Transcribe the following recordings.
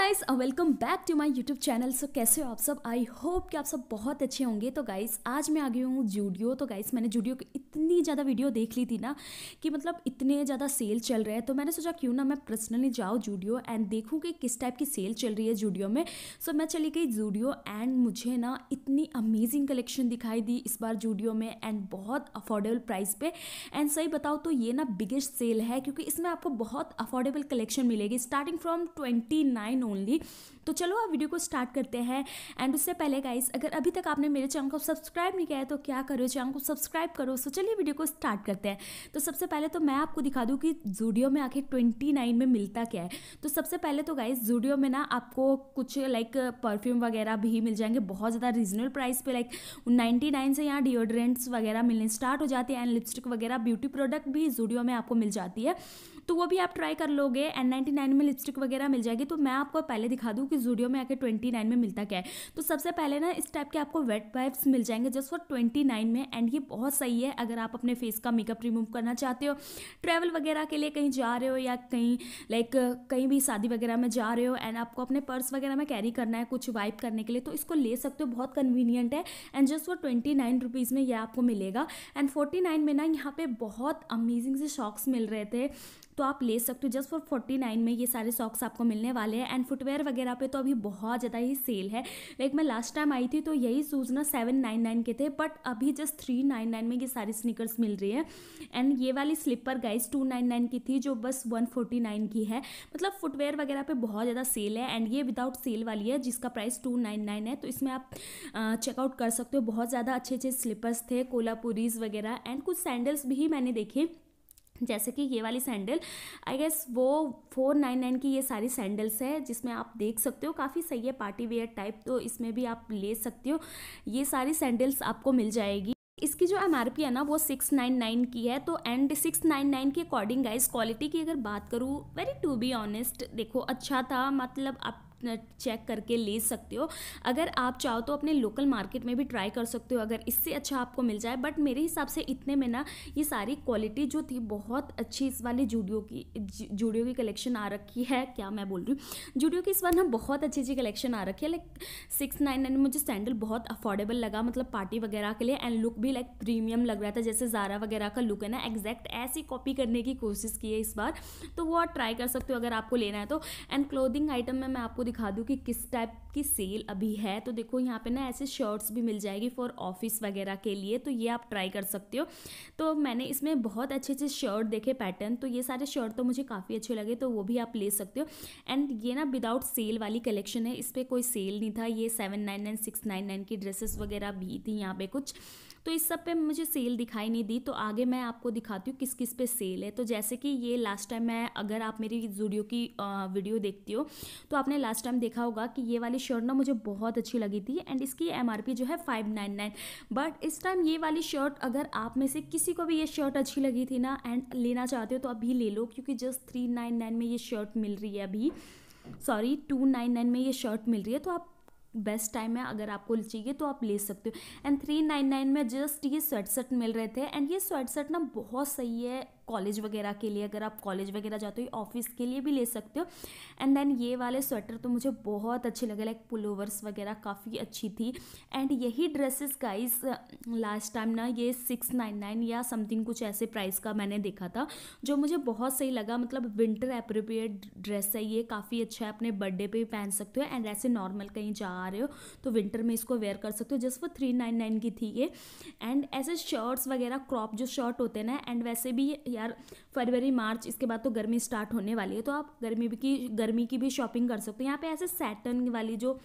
guys welcome back to my YouTube channel so कैसे हो आप सब आई होप कि आप सब बहुत अच्छे होंगे तो गाइस आज मैं आ गई हूँ जूडियो तो गाइस मैंने जूडियो की इतनी ज़्यादा वीडियो देख ली थी ना कि मतलब इतने ज़्यादा सेल चल रहे हैं तो मैंने सोचा क्यों ना मैं पर्सनली जाऊँ जूडियो एंड देखूँ कि किस टाइप की सेल चल रही है जूडियो में सो so, मैं चली गई जूडियो एंड मुझे ना इतनी अमेजिंग कलेक्शन दिखाई दी इस बार जूडियो में एंड बहुत अफोर्डेबल प्राइस पे एंड सही बताओ तो ये ना बिगेस्ट सेल है क्योंकि इसमें आपको बहुत अफोर्डेबल कलेक्शन मिलेगी starting from twenty nine only तो चलो आप वीडियो को स्टार्ट करते हैं एंड उससे पहले गाइस अगर अभी तक आपने मेरे चैनल को सब्सक्राइब नहीं किया है तो क्या करो चैनल को सब्सक्राइब करो सो चलिए वीडियो को स्टार्ट करते हैं तो सबसे पहले तो मैं आपको दिखा दूँ कि जूडियो में आखिर ट्वेंटी नाइन में मिलता क्या है तो सबसे पहले तो गाइस जूडियो में ना आपको कुछ लाइक परफ्यूम वगैरह भी मिल जाएंगे बहुत ज़्यादा रीजनेबल प्राइस पे लाइक नाइन्टी नाइन से यहाँ डिओड्रेंट्स वगैरह मिलने स्टार्ट हो जाते हैं एंड लिपस्टिक वगैरह ब्यूटी प्रोडक्ट भी जूडियो में आपको मिल जाती है तो वो भी आप ट्राई कर लोगे एंड नाइन्टी नाइन में लिपस्टिक वगैरह मिल जाएगी तो मैं आपको आपको पहले दिखा दूँ कि जूडियो में आके ट्वेंटी नाइन में मिलता क्या है तो सबसे पहले ना इस टाइप के आपको वेट वाइप्स मिल जाएंगे जस्ट फॉर ट्वेंटी नाइन में एंड ये बहुत सही है अगर आप अपने फेस का मेकअप रिमूव करना चाहते हो ट्रैवल वगैरह के लिए कहीं जा रहे हो या कहीं लाइक कहीं भी शादी वगैरह में जा रहे हो एंड आपको अपने पर्स वगैरह में कैरी करना है कुछ वाइप करने के लिए तो इसको ले सकते हो बहुत कन्वीनियंट है and just for twenty nine rupees में यह आपको मिलेगा एंड फोर्टी नाइन में ना यहाँ पे बहुत अमेजिंग से शॉक्स मिल रहे थे तो आप ले सकते हो जस्ट फॉर फोर्टी नाइन में ये सारे सॉक्स आपको मिलने वाले हैं एंड फुटवेयर वगैरह पे तो अभी बहुत ज़्यादा ही सेल है लाइक मैं लास्ट टाइम आई थी तो यही शूज़ ना सेवन नाइन नाइन के थे बट अभी जस्ट थ्री नाइन नाइन में ये सारी स्निकर्स मिल रही है एंड ये वाली slipper guys two nine nine की थी जो बस वन फोर्टी नाइन की है मतलब फुटवेयर वगैरह पर बहुत ज़्यादा सेल है एंड ये विदाउट सेल वाली है जिसका प्राइस टू नाइन नाइन है तो इसमें आप चेकआउट कर सकते हो बहुत ज़्यादा अच्छे अच्छे स्लीपर्स थे कोलापुरीज वगैरह एंड कुछ सैंडल्स भी मैंने देखे जैसे कि ये वाली सैंडल आई गेस वो फोर नाइन नाइन की ये सारी सैंडल्स है जिसमें आप देख सकते हो काफ़ी सही है पार्टी वेयर टाइप तो इसमें भी आप ले सकते हो ये सारी सैंडल्स आपको मिल जाएगी इसकी जो एम है ना वो सिक्स नाइन नाइन की है तो एंड सिक्स नाइन नाइन के अकॉर्डिंग गाइस क्वालिटी की अगर बात करूँ वेरी टू बी ऑनेस्ट देखो अच्छा था मतलब आप चेक करके ले सकते हो अगर आप चाहो तो अपने लोकल मार्केट में भी ट्राई कर सकते हो अगर इससे अच्छा आपको मिल जाए बट मेरे हिसाब से इतने में ना ये सारी क्वालिटी जो थी बहुत अच्छी इस वाली जूडियो की जूडियो की कलेक्शन आ रखी है क्या मैं बोल रही हूँ जूडियो की इस बार ना बहुत अच्छी अच्छी कलेक्शन आ रखी है लाइक सिक्स नाइन नाइन मुझे सैंडल बहुत अफोर्डेबल लगा मतलब पार्टी वगैरह के लिए एंड लुक भी लाइक प्रीमियम लग रहा था जैसे जारा वगैरह का लुक है ना एग्जैक्ट ऐसी कॉपी करने की कोशिश की है इस बार तो वो आप ट्राई कर सकते हो अगर आपको लेना है तो एंड क्लोदिंग आइटम में मैं आपको दिखा दूँ कि किस टाइप की सेल अभी है तो देखो यहाँ पे ना ऐसे शर्ट्स भी मिल जाएगी फॉर ऑफिस वगैरह के लिए तो ये आप ट्राई कर सकते हो तो मैंने इसमें बहुत अच्छे अच्छे शर्ट देखे पैटर्न तो ये सारे शर्ट तो मुझे काफ़ी अच्छे लगे तो वो भी आप ले सकते हो एंड ये ना विदाउट सेल वाली कलेक्शन है इस पर कोई सेल नहीं था ये seven nine nine six nine nine की ड्रेसेस वगैरह भी थी यहाँ पर कुछ तो इस सब पे मुझे सेल दिखाई नहीं दी तो आगे मैं आपको दिखाती हूँ किस किस पे सेल है तो जैसे कि ये लास्ट टाइम मैं अगर आप मेरी जूडियो की वीडियो देखती हो तो आपने लास्ट टाइम देखा होगा कि ये वाली शर्ट ना मुझे बहुत अच्छी लगी थी एंड इसकी एम जो है फाइव बट इस टाइम ये वाली शर्ट अगर आप में से किसी को भी ये शर्ट अच्छी लगी थी ना एंड लेना चाहते हो तो अभी ले लो क्योंकि जस्ट थ्री नाइन नाइन में ये शर्ट मिल रही है अभी सॉरी टू नाइन नाइन में ये शर्ट मिल रही है तो आप बेस्ट टाइम है अगर आपको चाहिए तो आप ले सकते हो एंड थ्री नाइन नाइन में जस्ट ये स्वेट शर्ट मिल रहे थे एंड ये स्वेट शर्ट ना बहुत सही है कॉलेज वगैरह के लिए अगर आप कॉलेज वगैरह जाते हो ऑफिस के लिए भी ले सकते हो एंड देन ये वाले स्वेटर तो मुझे बहुत अच्छे लगे लाइक पुलोवर्स वगैरह काफ़ी अच्छी थी एंड यही ड्रेसेस गाइस लास्ट टाइम ना ये सिक्स नाइन नाइन या समथिंग कुछ ऐसे प्राइस का मैंने देखा था जो मुझे बहुत सही लगा मतलब विंटर अप्रोप्रिएट ड्रेस है ये काफ़ी अच्छा है अपने बर्थडे पर भी पहन सकते हो एंड ऐसे नॉर्मल कहीं जा रहे हो तो विंटर में इसको वेयर कर सकते हो जस्ट वो थ्री नाइन नाइन की थी ये एंड ऐसे शर्ट्स वगैरह क्रॉप जो शर्ट होते हैं ना एंड वैसे भी यार फरवरी मार्च इसके बाद तो गर्मी स्टार्ट होने वाली है तो आप गर्मी की गर्मी की भी शॉपिंग कर सकते हो यहाँ पे ऐसे सैटन वाली जो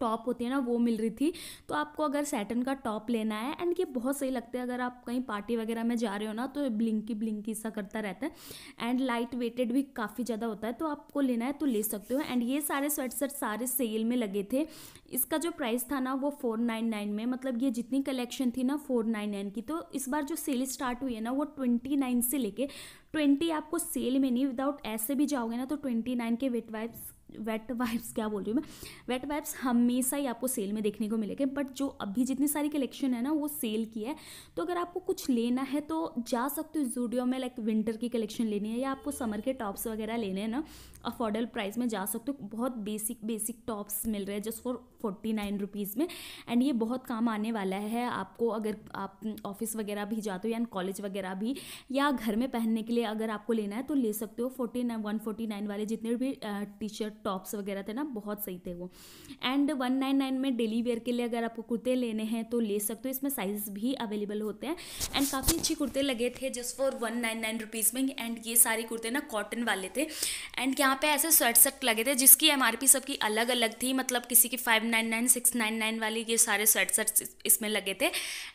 टॉप होती है ना वो मिल रही थी तो आपको अगर सैटन का टॉप लेना है एंड ये बहुत सही लगता है अगर आप कहीं पार्टी वगैरह में जा रहे हो ना तो ब्लिंकी ब्लिंकी सा करता रहता है एंड लाइट वेटेड भी काफ़ी ज़्यादा होता है तो आपको लेना है तो ले सकते हो एंड ये सारे स्वेट सारे सेल में लगे थे इसका जो प्राइस था ना वो फोर नाइन नाइन में मतलब ये जितनी कलेक्शन थी ना फोर नाइन नाइन की तो इस बार जो सेल स्टार्ट हुई है ना वो ट्वेंटी नाइन से लेके ट्वेंटी आपको सेल में नहीं विदाउट ऐसे भी जाओगे ना तो ट्वेंटी नाइन के वेट वाइप्स वेट वाइब्स क्या बोल रही हूँ मैं वेट वाइब्स हमेशा ही आपको सेल में देखने को मिलेंगे बट जो अभी जितनी सारी कलेक्शन है ना वो सेल की है तो अगर आपको कुछ लेना है तो जा सकते हो स्टूडियो में लाइक विंटर की कलेक्शन लेनी है या आपको समर के टॉप्स वगैरह लेने हैं ना अफोर्डेबल प्राइस में जा सकते हो बहुत बेसिक बेसिक टॉप्स मिल रहे हैं just for forty nine rupees में एंड ये बहुत काम आने वाला है आपको अगर आप ऑफिस वगैरह भी जाते हो या कॉलेज वगैरह भी या घर में पहनने के लिए अगर आपको लेना है तो ले सकते हो forty nine one forty nine वाले जितने भी टी शर्ट टॉप्स वगैरह थे ना बहुत सही थे वो एंड वन नाइन नाइन में डेली वेयर के लिए अगर आपको कुर्ते लेने हैं तो ले सकते हो इसमें साइज भी अवेलेबल होते हैं एंड काफ़ी अच्छे कुर्ते लगे थे just for one nine nine rupees में एंड ये सारे कुर्ते ना कॉटन वाले थे एंड यहाँ पे ऐसे स्वेट सेट लगे थे जिसकी एम सबकी अलग अलग थी मतलब किसी की five nine nine six nine nine वाली ये सारे स्वेट सेट इसमें लगे थे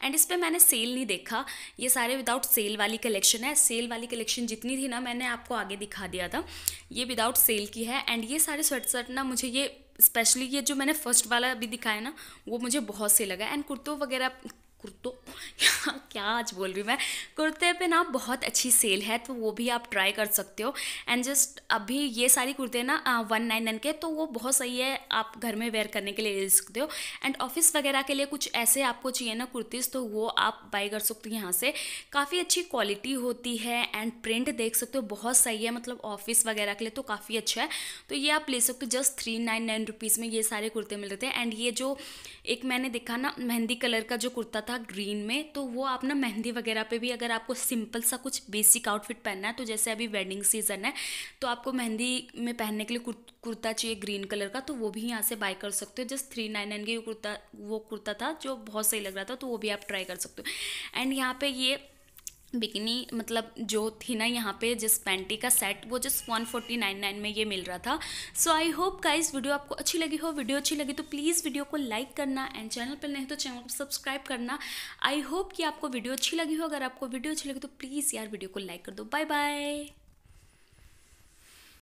एंड इस पर मैंने सेल नहीं देखा ये सारे विदाउट सेल वाली कलेक्शन है सेल वाली कलेक्शन जितनी थी ना मैंने आपको आगे दिखा दिया था ये विदाउट सेल की है एंड ये सारे सारे स्वेट सर्ट ना मुझे ये स्पेशली ये जो मैंने फर्स्ट वाला अभी दिखाया ना वो मुझे बहुत से लगा एंड कुर्तों वगैरह कुर्तो क्या क्या आज बोल रही हूँ मैं कुर्ते पे ना बहुत अच्छी सेल है तो वो भी आप ट्राई कर सकते हो एंड जस्ट अभी ये सारी कुर्ते ना वन नाइन नाइन के तो वो बहुत सही है आप घर में वेयर करने के लिए ले सकते हो एंड ऑफिस वगैरह के लिए कुछ ऐसे आपको चाहिए ना कुर्तीज़ तो वो आप बाई कर सकते हो यहाँ से काफ़ी अच्छी क्वालिटी होती है एंड प्रिंट देख सकते हो बहुत सही है मतलब ऑफिस वगैरह के लिए तो काफ़ी अच्छा है तो ये आप ले सकते हो just three nine nine rupees में ये सारे कुर्ते मिल रहे थे एंड ये जो एक मैंने देखा ना मेहंदी कलर का जो कुर्ता था था ग्रीन में तो वो आप ना मेहंदी वगैरह पे भी अगर आपको सिंपल सा कुछ बेसिक आउटफिट पहनना है तो जैसे अभी वेडिंग सीजन है तो आपको मेहंदी में पहनने के लिए कुर्ता चाहिए ग्रीन कलर का तो वो भी यहाँ से बाय कर सकते हो जस्ट थ्री नाइन नाइन के कुर्ता वो कुर्ता था जो बहुत सही लग रहा था तो वो भी आप ट्राई कर सकते हो एंड यहाँ पर ये बिकनी मतलब जो थी ना यहाँ पे जिस पैंटी का सेट वो just one forty nine nine में ये मिल रहा था सो आई होप का वीडियो आपको अच्छी लगी हो वीडियो अच्छी लगी तो प्लीज़ वीडियो को लाइक करना एंड चैनल पर नहीं तो चैनल को सब्सक्राइब करना आई होप कि आपको वीडियो अच्छी लगी हो अगर आपको वीडियो अच्छी लगी तो प्लीज़ यार वीडियो को लाइक कर दो बाय बाय